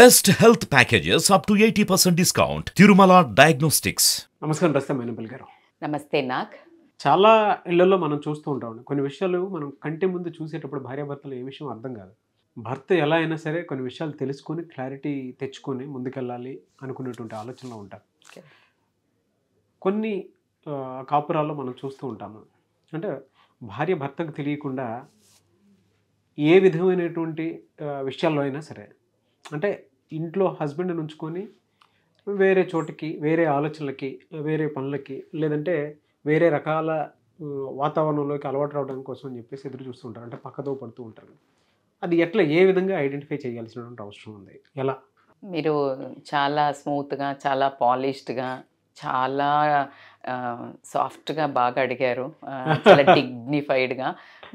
best health packages up to eighty percent discount Tirumala diagnostics నమస్కారం ప్రస్తుతం మేనంపల్ గారు నమస్తే నాక్ చాలా ఇళ్లలో మనం చూస్తూ ఉంటాం కొన్ని విషయాలు మనం కంటి ముందు చూసేటప్పుడు భార్యాభర్తలు ఏ విషయం అర్థం కాదు భర్త ఎలా అయినా సరే కొన్ని విషయాలు తెలుసుకొని క్లారిటీ తెచ్చుకొని ముందుకెళ్ళాలి అనుకునేటువంటి ఆలోచనలో ఉంటారు కొన్ని కాపురాల్లో మనం చూస్తూ ఉంటాము అంటే భార్య భర్తకు తెలియకుండా ఏ విధమైనటువంటి విషయాల్లో అయినా సరే అంటే ఇంట్లో హస్బెండ్ని ఉంచుకొని వేరే చోటికి వేరే ఆలోచనలకి వేరే పనులకి లేదంటే వేరే రకాల వాతావరణంలోకి అలవాటు రావడం కోసం అని చెప్పేసి ఎదురు చూస్తుంటారు అంటే పక్కతో పడుతూ ఉంటారు అది ఎట్లా ఏ విధంగా ఐడెంటిఫై చేయాల్సినటువంటి అవసరం ఉంది ఎలా మీరు చాలా స్మూత్గా చాలా పాలిష్డ్గా చాలా సాఫ్ట్గా బాగా అడిగారు చాలా డిగ్నిఫైడ్గా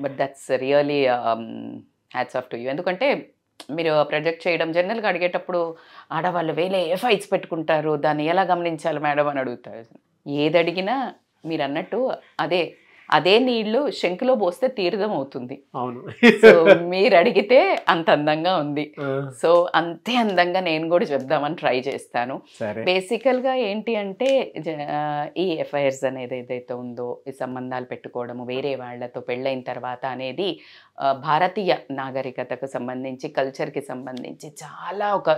but that's really hats off to you ఎందుకంటే మీరు ప్రొజెక్ట్ చేయడం జనరల్గా అడిగేటప్పుడు ఆడవాళ్ళు వేలే ఎఫ్ఐస్ పెట్టుకుంటారు దాన్ని ఎలా గమనించాలి మేడం అని అడుగుతారు ఏది అడిగినా మీరు అన్నట్టు అదే అదే నీళ్లు శంకులో పోస్తే తీర్థం అవుతుంది అవును సో మీరు అడిగితే అంత అందంగా ఉంది సో అంతే అందంగా నేను కూడా చెప్దామని ట్రై చేస్తాను బేసికల్ గా ఏంటి అంటే ఈ ఎఫ్ఐఆర్స్ అనేది ఏదైతే ఉందో ఈ సంబంధాలు పెట్టుకోవడము వేరే వాళ్లతో పెళ్ళైన తర్వాత అనేది భారతీయ నాగరికతకు సంబంధించి కల్చర్కి సంబంధించి చాలా ఒక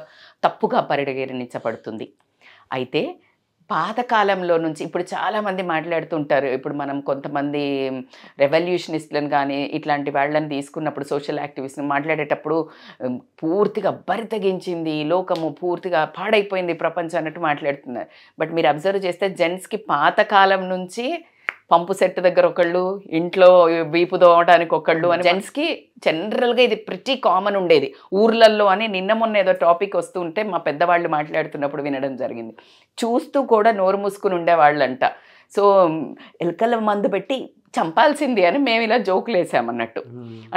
తప్పుగా పరిగణించబడుతుంది అయితే పాతకాలంలో నుంచి ఇప్పుడు చాలామంది మాట్లాడుతుంటారు ఇప్పుడు మనం కొంతమంది రెవల్యూషనిస్ట్లను కానీ ఇట్లాంటి వాళ్ళని తీసుకున్నప్పుడు సోషల్ యాక్టివిస్ట్ని మాట్లాడేటప్పుడు పూర్తిగా బరితగించింది లోకము పూర్తిగా పాడైపోయింది ప్రపంచం అన్నట్టు మాట్లాడుతున్నారు బట్ మీరు అబ్జర్వ్ చేస్తే జెంట్స్కి పాతకాలం నుంచి పంపు సెట్ దగ్గర ఒకళ్ళు ఇంట్లో వీపు దోవడానికి ఒకళ్ళు అని జెంట్స్కి జనరల్గా ఇది ప్రతి కామన్ ఉండేది ఊర్లల్లో అని నిన్న మొన్న ఏదో టాపిక్ వస్తూ ఉంటే మా పెద్దవాళ్ళు మాట్లాడుతున్నప్పుడు వినడం జరిగింది చూస్తూ కూడా నోరు మూసుకుని ఉండేవాళ్ళంట సో ఎలకల మందు పెట్టి చంపాల్సింది అని మేము ఇలా జోకులు వేసామన్నట్టు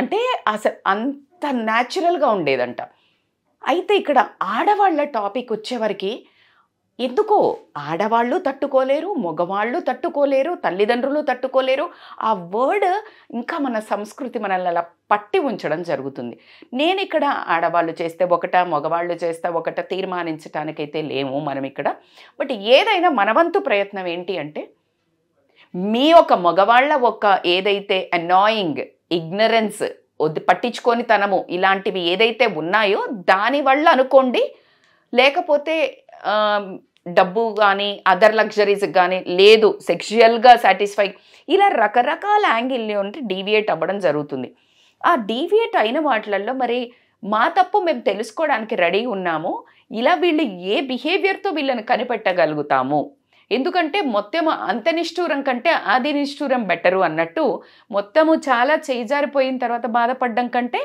అంటే అసలు అంత న్యాచురల్గా ఉండేదంట అయితే ఇక్కడ ఆడవాళ్ళ టాపిక్ వచ్చేవరకు ఎందుకో ఆడవాళ్ళు తట్టుకోలేరు మగవాళ్ళు తట్టుకోలేరు తల్లిదండ్రులు తట్టుకోలేరు ఆ వర్డ్ ఇంకా మన సంస్కృతి మనల్ని అలా పట్టి ఉంచడం జరుగుతుంది నేను ఇక్కడ ఆడవాళ్ళు చేస్తే ఒకట మగవాళ్ళు చేస్తే ఒకట తీర్మానించటానికైతే లేము మనం ఇక్కడ బట్ ఏదైనా మనవంతు ప్రయత్నం ఏంటి అంటే మీ ఒక మగవాళ్ళ ఒక ఏదైతే అనాయింగ్ ఇగ్నరెన్స్ వద్దు పట్టించుకొని తనము ఇలాంటివి ఏదైతే ఉన్నాయో దానివల్ల అనుకోండి లేకపోతే డబ్బు కానీ అదర్ లగ్జరీస్కి కానీ లేదు సెక్షువల్గా సాటిస్ఫై ఇలా రకరకాల యాంగిల్ ఉంటే డీవియేట్ అవ్వడం జరుగుతుంది ఆ డీవియేట్ అయిన వాటిలలో మరి మా తప్పు మేము తెలుసుకోవడానికి రెడీ ఉన్నాము ఇలా వీళ్ళు ఏ బిహేవియర్తో వీళ్ళని కనిపెట్టగలుగుతాము ఎందుకంటే మొత్తము అంత నిష్ఠూరం కంటే ఆది నిష్ఠూరం బెటరు అన్నట్టు మొత్తము చాలా చేజారిపోయిన తర్వాత బాధపడడం కంటే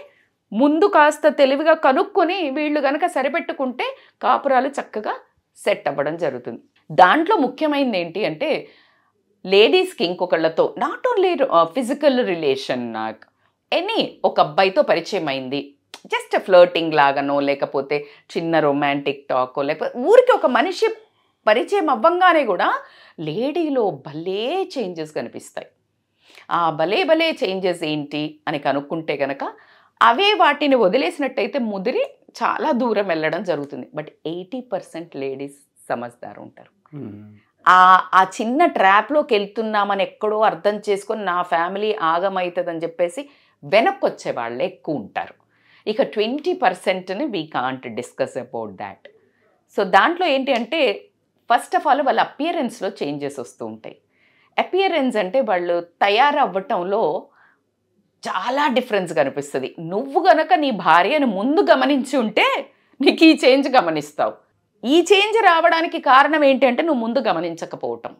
ముందు కాస్త తెలివిగా కనుక్కొని వీళ్ళు కనుక సరిపెట్టుకుంటే కాపురాలు చక్కగా సెట్ అవ్వడం జరుగుతుంది దాంట్లో ముఖ్యమైనది ఏంటి అంటే లేడీస్కి ఇంకొకళ్ళతో నాట్ ఓన్లీ ఫిజికల్ రిలేషన్ నాకు ఎనీ ఒక అబ్బాయితో పరిచయం అయింది జస్ట్ ఫ్లర్టింగ్ లాగానో లేకపోతే చిన్న రొమాంటిక్ టాకో లేకపోతే ఊరికి ఒక మనిషి పరిచయం అవ్వంగానే కూడా లేడీలో భలే చేంజెస్ కనిపిస్తాయి ఆ భలే భలే చేంజెస్ ఏంటి అని కనుక్కుంటే కనుక అవే వాటిని వదిలేసినట్టయితే ముదిరి చాలా దూరం వెళ్ళడం జరుగుతుంది బట్ ఎయిటీ పర్సెంట్ లేడీస్ సమజ్దారు ఉంటారు ఆ చిన్న ట్రాప్లోకి వెళ్తున్నామని ఎక్కడో అర్థం చేసుకొని నా ఫ్యామిలీ ఆగమవుతుంది అని చెప్పేసి వెనక్కి వచ్చే వాళ్ళే ఎక్కువ ఉంటారు ఇక ట్వంటీ పర్సెంట్ని we can't discuss about that so దాంట్లో ఏంటి అంటే ఫస్ట్ ఆఫ్ ఆల్ వాళ్ళ అపియరెన్స్లో చేంజెస్ వస్తూ ఉంటాయి అపియరెన్స్ అంటే వాళ్ళు తయారవ్వటంలో చాలా డిఫరెన్స్ కనిపిస్తుంది నువ్వు గనక నీ భార్యను ముందు గమనించి ఉంటే నీకు ఈ చేంజ్ గమనిస్తావు ఈ చేంజ్ రావడానికి కారణం ఏంటంటే నువ్వు ముందు గమనించకపోవటం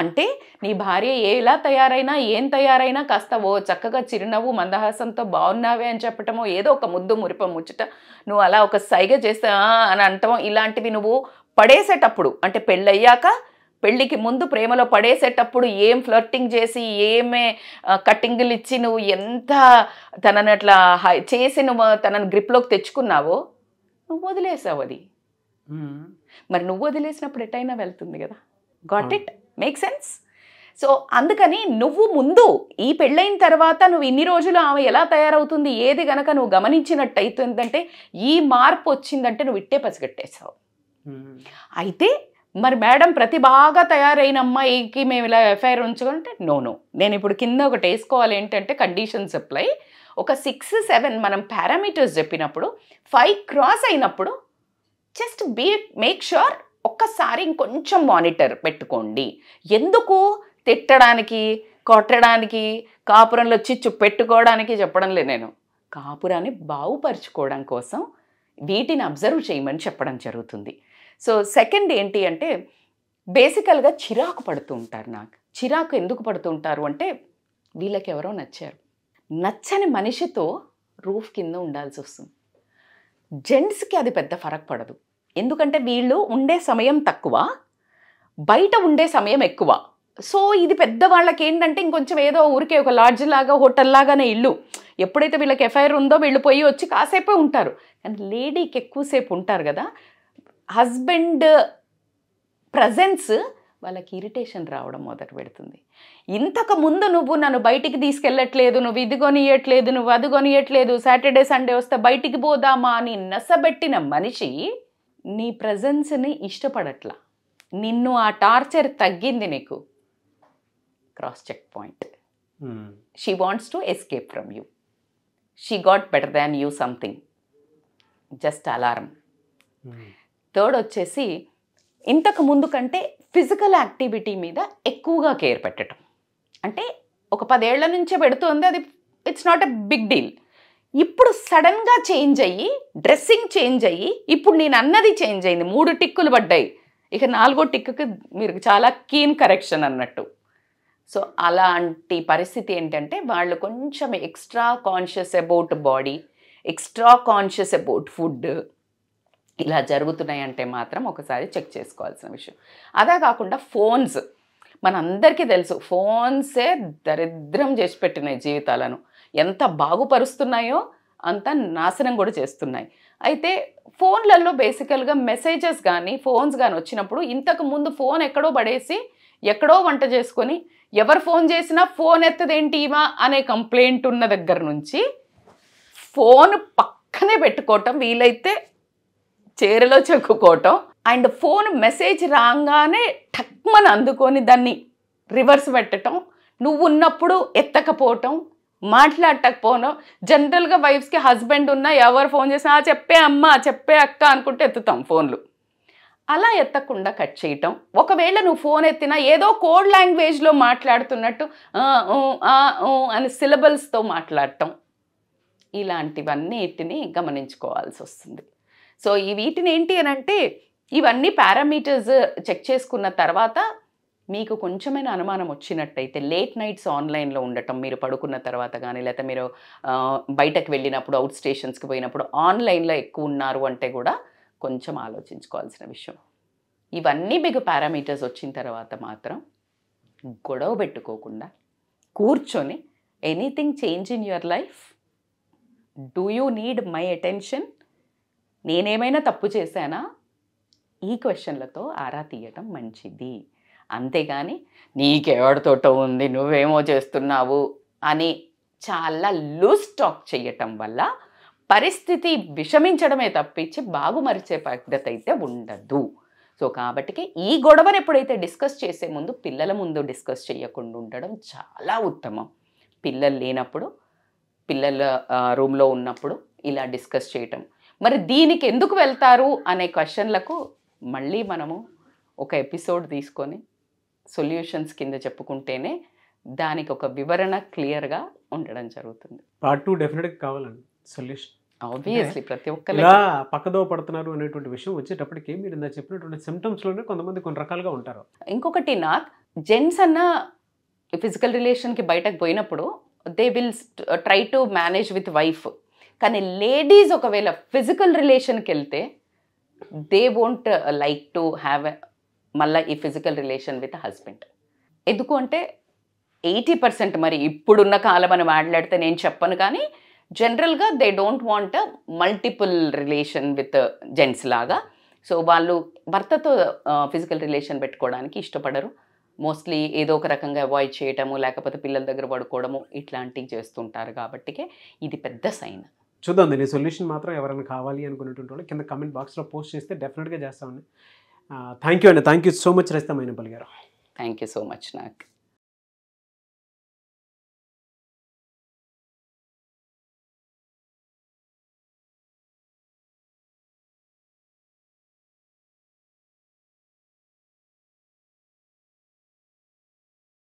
అంటే నీ భార్య ఎలా తయారైనా ఏం తయారైనా కాస్త ఓ చక్కగా చిరునవ్వు మందహాసంతో బాగున్నావే అని చెప్పటమో ఏదో ఒక ముద్దు మురిప ముచ్చట నువ్వు అలా ఒక సైగ చేస్తా అని అంటాం ఇలాంటివి నువ్వు పడేసేటప్పుడు అంటే పెళ్ళయ్యాక పెళ్లికి ముందు ప్రేమలో పడేసేటప్పుడు ఏం ఫ్లర్టింగ్ చేసి ఏమే కట్టింగులు ఇచ్చి నువ్వు ఎంత తనని అట్లా చేసి నువ్వు తనని గ్రిప్లోకి తెచ్చుకున్నావో నువ్వు వదిలేసావు అది మరి నువ్వు వదిలేసినప్పుడు ఎటైనా వెళ్తుంది కదా got it make sense so అందుకని నువ్వు ముందు ఈ పెళ్ళైన తర్వాత నువ్వు ఇన్ని రోజులు ఆమె ఎలా తయారవుతుంది ఏది గనక నువ్వు గమనించినట్టు అవుతుందంటే ఈ మార్పు వచ్చిందంటే నువ్వు ఇట్టే పసిగట్టేసావు అయితే మరి మేడం ప్రతి బాగా తయారైన అమ్మాయికి మేము ఇలా ఎఫ్ఐఆర్ ఉంచుకుంటే నో నో నేను ఇప్పుడు కింద ఒకటి వేసుకోవాలి ఏంటంటే కండిషన్స్ అప్లై ఒక సిక్స్ సెవెన్ మనం పారామీటర్స్ చెప్పినప్పుడు ఫైవ్ క్రాస్ అయినప్పుడు జస్ట్ బీ మేక్ షూర్ ఒక్కసారి ఇంకొంచెం మానిటర్ పెట్టుకోండి ఎందుకు తిట్టడానికి కొట్టడానికి కాపురంలో చిచ్చు పెట్టుకోవడానికి చెప్పడం లేదు నేను కాపురాన్ని బాగుపరుచుకోవడం కోసం వీటిని అబ్జర్వ్ చేయమని చెప్పడం జరుగుతుంది సో సెకండ్ ఏంటి అంటే బేసికల్గా చిరాకు పడుతూ ఉంటారు నాకు చిరాకు ఎందుకు పడుతూ ఉంటారు అంటే వీళ్ళకి ఎవరో నచ్చారు నచ్చని మనిషితో రూఫ్ కింద ఉండాల్సి వస్తుంది జెంట్స్కి అది పెద్ద ఫరక్ పడదు ఎందుకంటే వీళ్ళు ఉండే సమయం తక్కువ బయట ఉండే సమయం ఎక్కువ సో ఇది పెద్ద వాళ్ళకి ఏంటంటే ఇంకొంచెం ఏదో ఊరికే ఒక లాడ్జ్ లాగా హోటల్ లాగానే ఇల్లు ఎప్పుడైతే వీళ్ళకి ఎఫ్ఐఆర్ ఉందో వీళ్ళు పోయి వచ్చి కాసేపే ఉంటారు కానీ లేడీకి ఎక్కువసేపు ఉంటారు కదా హస్బెండ్ ప్రజెన్స్ వాళ్ళకి ఇరిటేషన్ రావడం మొదలు పెడుతుంది ఇంతకు ముందు నువ్వు నన్ను బయటికి తీసుకెళ్ళట్లేదు నువ్వు ఇది కొనియట్లేదు నువ్వు అది కొనియట్లేదు సాటర్డే సండే వస్తే బయటికి పోదామా అని నసబెట్టిన మనిషి నీ ప్రజెన్స్ని ఇష్టపడట్లా నిన్ను ఆ టార్చర్ తగ్గింది నీకు cross check point she wants to escape from you she got better than you something just alarm third వచ్చేసి ఇంతకు ముందు కంటే ఫిజికల్ యాక్టివిటీ మీద ఎక్కువగా కేర్ పెట్టడం అంటే ఒక పదేళ్ల నుంచే పెడుతుంది అది it's not a big deal ఇప్పుడు సడన్గా చేంజ్ అయ్యి డ్రెస్సింగ్ చేంజ్ అయ్యి ఇప్పుడు నేను అన్నది చేంజ్ అయింది మూడు టిక్కులు పడ్డాయి ఇక నాలుగో టిక్కుకి మీరు చాలా కీన్ కరెక్షన్ అన్నట్టు సో అలాంటి పరిస్థితి ఏంటంటే వాళ్ళు కొంచెం extra conscious about body extra conscious about food ఇలా జరుగుతున్నాయంటే మాత్రం ఒకసారి చెక్ చేసుకోవాల్సిన విషయం అదే కాకుండా ఫోన్స్ మనందరికీ తెలుసు ఫోన్సే దరిద్రం చేసి పెట్టినాయి జీవితాలను ఎంత బాగుపరుస్తున్నాయో అంత నాశనం కూడా చేస్తున్నాయి అయితే ఫోన్లలో బేసికల్గా మెసేజెస్ కానీ ఫోన్స్ కానీ వచ్చినప్పుడు ఇంతకు ముందు ఫోన్ ఎక్కడో పడేసి ఎక్కడో వంట చేసుకొని ఎవరు ఫోన్ చేసినా ఫోన్ ఎత్తదేంటివా అనే కంప్లైంట్ ఉన్న దగ్గర నుంచి ఫోన్ పక్కనే పెట్టుకోవటం వీలైతే చీరలో చెక్కుకోవటం అండ్ ఫోన్ మెసేజ్ రాగానే ఠక్మని అందుకొని దాన్ని రివర్స్ పెట్టడం నువ్వు ఉన్నప్పుడు ఎత్తకపోవటం మాట్లాడటకపోవడం జనరల్గా వైఫ్స్కి హస్బెండ్ ఉన్నా ఎవరు ఫోన్ చేసినా చెప్పే అమ్మ చెప్పే అక్క అనుకుంటే ఎత్తుతాం ఫోన్లు అలా ఎత్తకుండా కట్ చేయటం ఒకవేళ నువ్వు ఫోన్ ఎత్తినా ఏదో కోడ్ లాంగ్వేజ్లో మాట్లాడుతున్నట్టు అని సిలబల్స్తో మాట్లాడటం ఇలాంటివన్నీటిని గమనించుకోవాల్సి వస్తుంది సో ఈ వీటిని ఏంటి అని అంటే ఇవన్నీ పారామీటర్స్ చెక్ చేసుకున్న తర్వాత మీకు కొంచెమైన అనుమానం వచ్చినట్టయితే లేట్ నైట్స్ ఆన్లైన్లో ఉండటం మీరు పడుకున్న తర్వాత కానీ లేకపోతే మీరు బయటకు వెళ్ళినప్పుడు అవుట్ స్టేషన్స్కి పోయినప్పుడు ఆన్లైన్లో ఎక్కువ ఉన్నారు అంటే కూడా కొంచెం ఆలోచించుకోవాల్సిన విషయం ఇవన్నీ మీకు పారామీటర్స్ వచ్చిన తర్వాత మాత్రం గొడవ పెట్టుకోకుండా కూర్చొని anything change in your life do you need my attention నేనేమైనా తప్పు చేశానా ఈ క్వశ్చన్లతో ఆరా తీయటం మంచిది అంతేగాని నీకెవడితోటో ఉంది నువ్వేమో చేస్తున్నావు అని చాలా లూజ్ టాక్ చేయటం వల్ల పరిస్థితి విషమించడమే తప్పించి బాగుమరిచే పద్ధతి అయితే ఉండదు సో కాబట్టి ఈ గొడవను ఎప్పుడైతే డిస్కస్ చేసే ముందు పిల్లల ముందు డిస్కస్ చేయకుండా ఉండడం చాలా ఉత్తమం పిల్లలు లేనప్పుడు పిల్లల రూమ్లో ఉన్నప్పుడు ఇలా డిస్కస్ చేయటం మరి దీనికి ఎందుకు వెళ్తారు అనే క్వశ్చన్లకు మళ్ళీ మనము ఒక ఎపిసోడ్ తీసుకొని సొల్యూషన్స్ కింద చెప్పుకుంటేనే దానికి ఒక వివరణ క్లియర్గా ఉండడం జరుగుతుంది పార్ట్ టూ డెఫినెట్గా కావాలండి సొల్యూషన్ ఆబ్వియస్లీ ప్రతి ఒక్కరు ఇలా పక్కదో పడుతున్నారు అనేటువంటి విషయం వచ్చేటప్పటికి మీరు ఇందా చెప్పినటువంటి సిమ్టమ్స్లోనే కొంతమంది కొన్ని రకాలుగా ఉంటారు ఇంకొకటి నాక్ జెంట్స్ అన్న ఫిజికల్ రిలేషన్కి బయటకు పోయినప్పుడు they will try to manage with wife కానీ లేడీస్ ఒకవేళ ఫిజికల్ రిలేషన్కి వెళ్తే they won't like to have మళ్ళీ ఈ ఫిజికల్ రిలేషన్ విత్ హస్బెండ్ ఎందుకు అంటే ఎయిటీ పర్సెంట్ మరి ఇప్పుడున్న కాలం అని మాట్లాడితే నేను చెప్పను కానీ జనరల్గా they don't want multiple relation with gents లాగా సో వాళ్ళు భర్తతో ఫిజికల్ రిలేషన్ పెట్టుకోవడానికి ఇష్టపడరు మోస్ట్లీ ఏదో ఒక రకంగా అవాయిడ్ చేయటము లేకపోతే పిల్లల దగ్గర పడుకోవడము ఇట్లాంటివి చేస్తుంటారు కాబట్టికే ఇది పెద్ద సైన్ చూద్దాం దీని సొల్యూషన్ మాత్రం ఎవరైనా కావాలి అనుకునేటువంటి వాళ్ళు కింద కమెంట్ బాక్స్లో పోస్ట్ చేస్తే డెఫినెట్గా చేస్తామండి థ్యాంక్ యూ అండి thank you so much Rachita Mainapalli గారు థ్యాంక్ యూ సో మచ్ నాకు